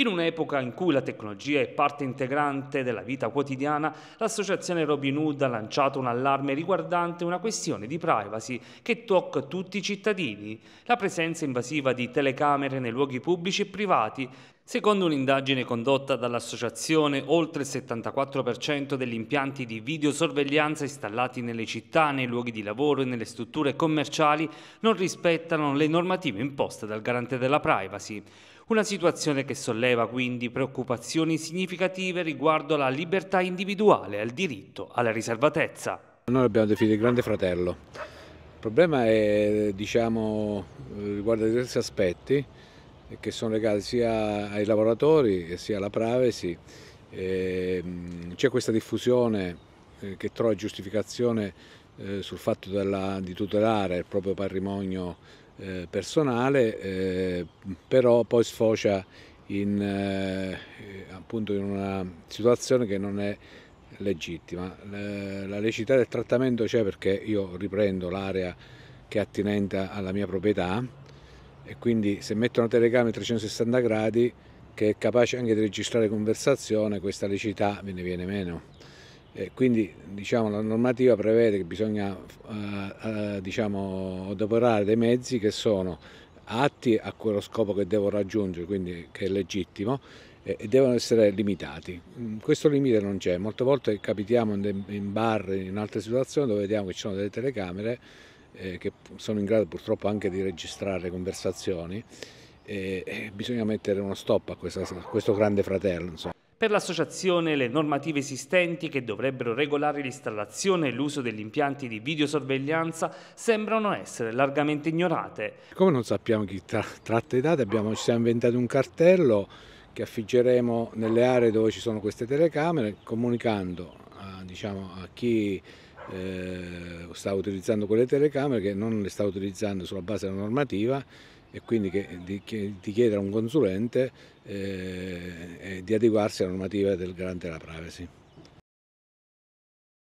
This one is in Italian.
In un'epoca in cui la tecnologia è parte integrante della vita quotidiana, l'associazione Robin Hood ha lanciato un allarme riguardante una questione di privacy che tocca tutti i cittadini, la presenza invasiva di telecamere nei luoghi pubblici e privati Secondo un'indagine condotta dall'associazione, oltre il 74% degli impianti di videosorveglianza installati nelle città, nei luoghi di lavoro e nelle strutture commerciali non rispettano le normative imposte dal garante della privacy. Una situazione che solleva quindi preoccupazioni significative riguardo alla libertà individuale e al diritto alla riservatezza. Noi abbiamo definito il grande fratello. Il problema è, diciamo, riguarda diversi aspetti che sono legate sia ai lavoratori sia alla privacy. Ehm, c'è questa diffusione eh, che trova giustificazione eh, sul fatto della, di tutelare il proprio patrimonio eh, personale, però poi sfocia in, appunto in una situazione che non è legittima. La lecità del trattamento c'è perché io riprendo l'area che è attinente alla mia proprietà e quindi se metto una telecamera a 360 gradi che è capace anche di registrare conversazione, questa licità me ne viene meno. E quindi diciamo, la normativa prevede che bisogna eh, eh, diciamo, adoperare dei mezzi che sono atti a quello scopo che devo raggiungere, quindi che è legittimo, eh, e devono essere limitati. Mm, questo limite non c'è, molte volte capitiamo in bar, in altre situazioni dove vediamo che ci sono delle telecamere eh, che sono in grado purtroppo anche di registrare conversazioni, eh, bisogna mettere uno stop a, questa, a questo grande fratello. Insomma. Per l'associazione le normative esistenti che dovrebbero regolare l'installazione e l'uso degli impianti di videosorveglianza sembrano essere largamente ignorate. Come non sappiamo chi tra tratta i dati, abbiamo, ci siamo inventati un cartello che affiggeremo nelle aree dove ci sono queste telecamere comunicando diciamo, a chi eh, sta utilizzando quelle telecamere che non le sta utilizzando sulla base della normativa e quindi che, di, che, di chiedere a un consulente eh, di adeguarsi alla normativa del garante della privacy.